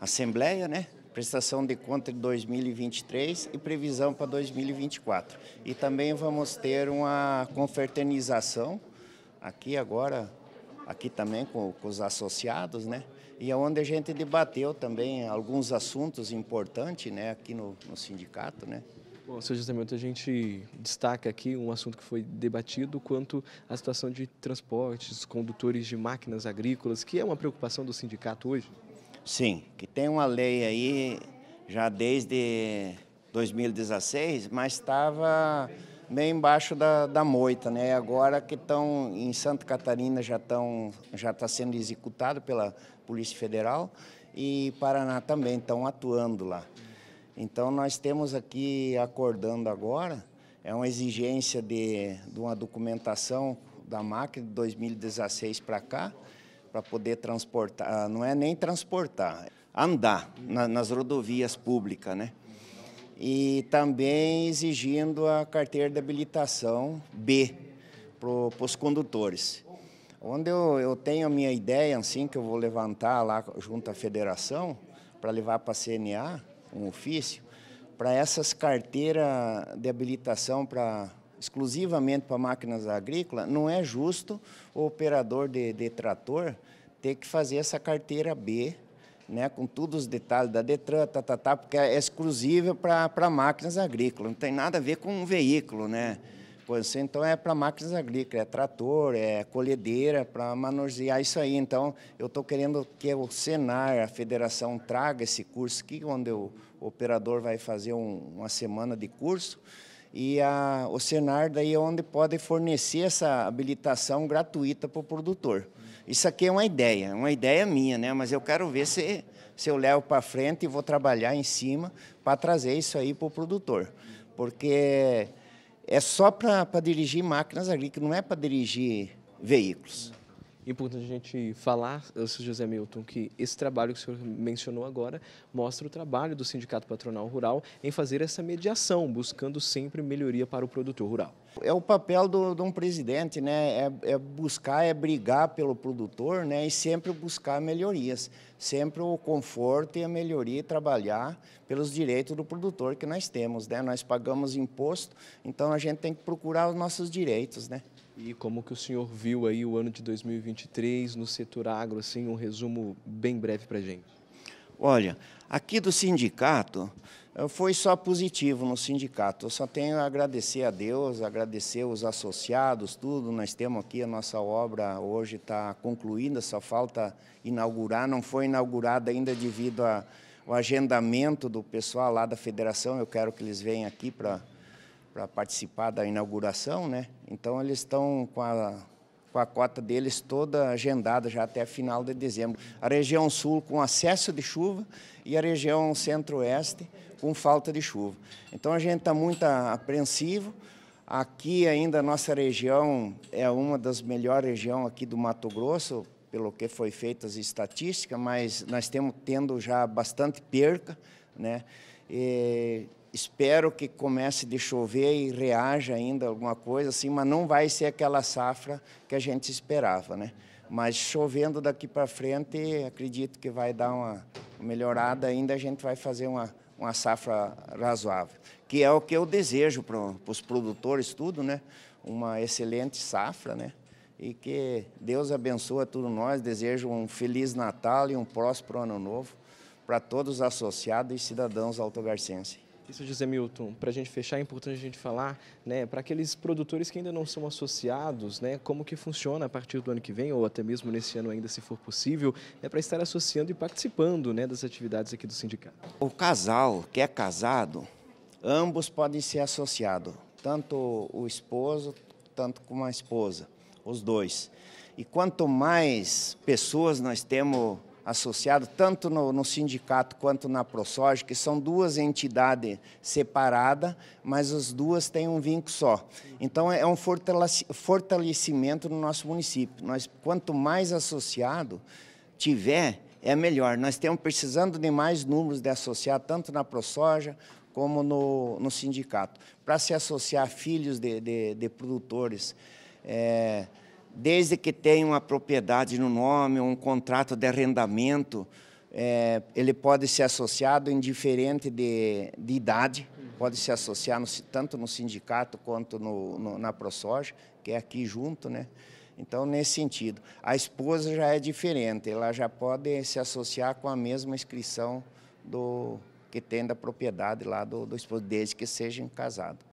Assembleia, né? prestação de conta de 2023 e previsão para 2024. E também vamos ter uma confraternização aqui agora, aqui também com, com, os associados, né? E é onde a gente debateu também alguns assuntos importantes, né, aqui no, no sindicato, né? Bom, seu Josemilton, a gente destaca aqui um assunto que foi debatido quanto à situação de transportes, condutores de máquinas agrícolas, que é uma preocupação do sindicato hoje. Sim, que tem uma lei aí já desde 2016, mas estava meio embaixo da, da moita, né? Agora que estão em Santa Catarina já estão já está sendo executado pela Polícia Federal e Paraná também estão atuando lá. Então nós temos aqui acordando agora é uma exigência de, de uma documentação da máquina de 2016 para cá para poder transportar, ah, não é nem transportar, é andar na, nas rodovias públicas, né? E também exigindo a carteira de habilitação B para os condutores. Onde eu, eu tenho a minha ideia, assim, que eu vou levantar lá junto à federação, para levar para a CNA, um ofício, para essas carteiras de habilitação para exclusivamente para máquinas agrícolas, não é justo o operador de, de trator ter que fazer essa carteira B né, com todos os detalhes da Detran, tá, tá, tá, porque é exclusiva para máquinas agrícolas, não tem nada a ver com um veículo, né? Pois, então é para máquinas agrícolas, é trator, é colhedeira, para manusear isso aí. Então, eu estou querendo que o Senar, a federação, traga esse curso aqui, onde o operador vai fazer um, uma semana de curso, e a, o Senar daí é onde pode fornecer essa habilitação gratuita para o produtor. Isso aqui é uma ideia, é uma ideia minha, né? mas eu quero ver se, se eu levo para frente e vou trabalhar em cima para trazer isso aí para o produtor. Porque é só para dirigir máquinas agrícolas, não é para dirigir veículos importante a gente falar, Sr. José Milton, que esse trabalho que o senhor mencionou agora mostra o trabalho do Sindicato Patronal Rural em fazer essa mediação, buscando sempre melhoria para o produtor rural. É o papel do, de um presidente, né? É, é, buscar, é brigar pelo produtor, né? E sempre buscar melhorias, sempre o conforto e a melhoria, e trabalhar pelos direitos do produtor que nós temos, né? Nós pagamos imposto, então a gente tem que procurar os nossos direitos, né? E como que o senhor viu aí o ano de 2023 no setor agro, assim, um resumo bem breve para a gente. Olha, aqui do sindicato, eh, foi só positivo no sindicato. Eu só tenho a agradecer a Deus, agradecer os associados, tudo. Nós temos aqui a nossa obra hoje está concluída, só falta inaugurar. Não foi inaugurada ainda devido ao agendamento do pessoal lá da federação. Eu quero que eles venham aqui para para participar da inauguração, né? Então eles estão com a, com a cota deles toda agendada já até final de dezembro. A região sul com acesso de chuva e a região centro-oeste com falta de chuva. Então a gente está muito apreensivo. Aqui ainda a nossa região é uma das melhores regiões aqui do Mato Grosso, pelo que foi feitas estatísticas, mas nós temos tendo já bastante perca, né? E espero que comece de chover e reaja ainda alguma coisa assim, mas não vai ser aquela safra que a gente esperava, né? Mas chovendo daqui para frente, acredito que vai dar uma melhorada ainda, a gente vai fazer uma, uma safra razoável, que é o que eu desejo para os produtores tudo, né? Uma excelente safra, né? E que Deus abençoe a todos nós, desejo um feliz Natal e um próspero ano novo para todos os associados e cidadãos autogarcenses. Isso, José Milton, para a gente fechar, é importante a gente falar, né, para aqueles produtores que ainda não são associados, né, como que funciona a partir do ano que vem, ou até mesmo nesse ano ainda, se for possível, né, para estar associando e participando né, das atividades aqui do sindicato. O casal que é casado, ambos podem ser associados, tanto o esposo, tanto como a esposa, os dois. E quanto mais pessoas nós temos associado, tanto no, no sindicato quanto na ProSoja, que são duas entidades separadas, mas as duas têm um vínculo só. Então, é um fortalecimento no nosso município. Nós, quanto mais associado tiver, é melhor. Nós estamos precisando de mais números de associar, tanto na ProSoja como no, no sindicato. Para se associar filhos de, de, de produtores, é, desde que tenha uma propriedade no nome, um contrato de arrendamento, é, ele pode ser associado indiferente de, de idade, pode se associar no, tanto no sindicato quanto no, no, na ProSoja, que é aqui junto, né? Então, nesse sentido. A esposa já é diferente, ela já pode se associar com a mesma inscrição do que tem da propriedade lá do, do esposo, desde que sejam casados.